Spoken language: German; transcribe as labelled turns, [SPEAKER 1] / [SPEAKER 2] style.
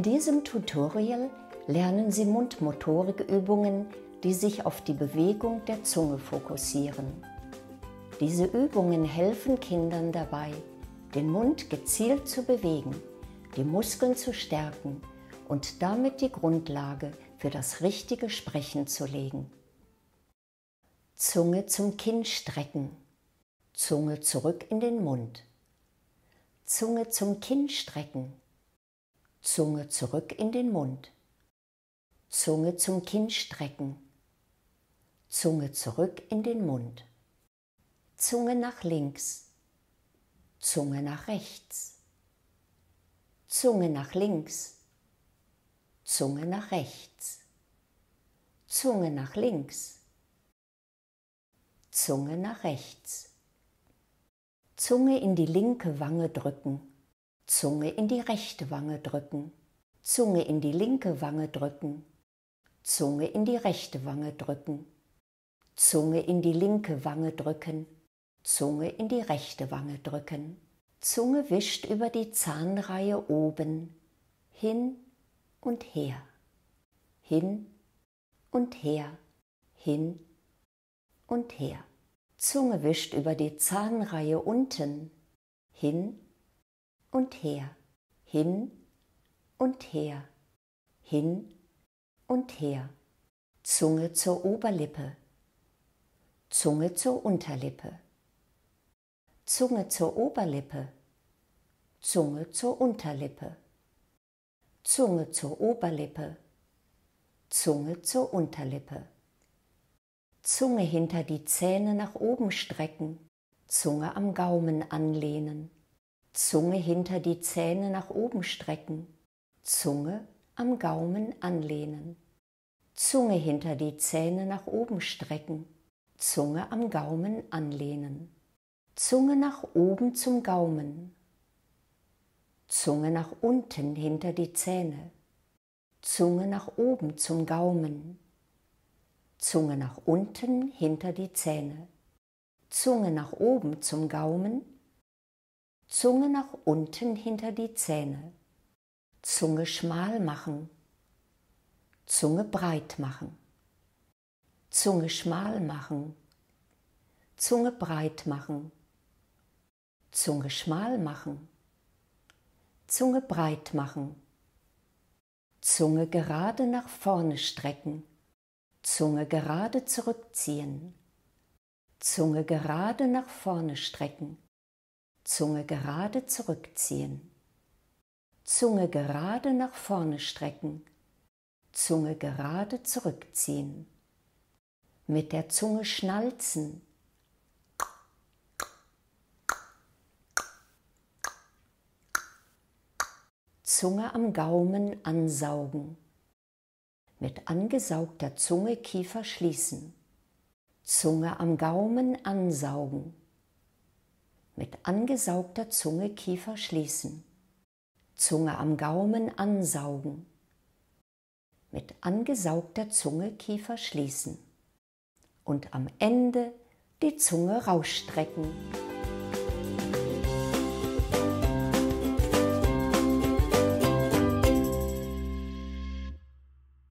[SPEAKER 1] In diesem Tutorial lernen Sie Mundmotorikübungen, die sich auf die Bewegung der Zunge fokussieren. Diese Übungen helfen Kindern dabei, den Mund gezielt zu bewegen, die Muskeln zu stärken und damit die Grundlage für das richtige Sprechen zu legen. Zunge zum Kinn strecken. Zunge zurück in den Mund. Zunge zum Kinn strecken. Zunge zurück in den Mund. Zunge zum Kinn strecken. Zunge zurück in den Mund. Zunge nach links. Zunge nach rechts. Zunge nach links. Zunge nach rechts. Zunge nach links. Zunge nach rechts. Zunge in die linke Wange drücken Zunge in die rechte Wange drücken, Zunge in die linke Wange drücken, Zunge in die rechte Wange drücken, Zunge in die linke Wange drücken, Zunge in die rechte Wange drücken. Zunge wischt über die Zahnreihe oben, hin und her, hin und her, hin und her. Zunge wischt über die Zahnreihe unten, hin und und her, hin und her, hin und her. Zunge zur Oberlippe, Zunge zur Unterlippe, Zunge zur Oberlippe, Zunge zur Unterlippe, Zunge zur Oberlippe, Zunge zur Unterlippe. Zunge hinter die Zähne nach oben strecken, Zunge am Gaumen anlehnen, Zunge hinter die Zähne nach oben strecken, Zunge am Gaumen anlehnen. Zunge hinter die Zähne nach oben strecken, Zunge am Gaumen anlehnen. Zunge nach oben zum Gaumen. Zunge nach unten hinter die Zähne. Zunge nach oben zum Gaumen. Zunge nach unten hinter die Zähne. Zunge nach oben zum Gaumen Zunge nach unten hinter die Zähne. Zunge schmal machen. Zunge breit machen. Zunge schmal machen. Zunge breit machen. Zunge schmal machen. Zunge breit machen. Zunge gerade nach vorne strecken. Zunge gerade zurückziehen. Zunge gerade nach vorne strecken. Zunge gerade zurückziehen. Zunge gerade nach vorne strecken. Zunge gerade zurückziehen. Mit der Zunge schnalzen. Zunge am Gaumen ansaugen. Mit angesaugter Zunge Kiefer schließen. Zunge am Gaumen ansaugen mit angesaugter Zunge Kiefer schließen. Zunge am Gaumen ansaugen. Mit angesaugter Zunge Kiefer schließen. Und am Ende die Zunge rausstrecken.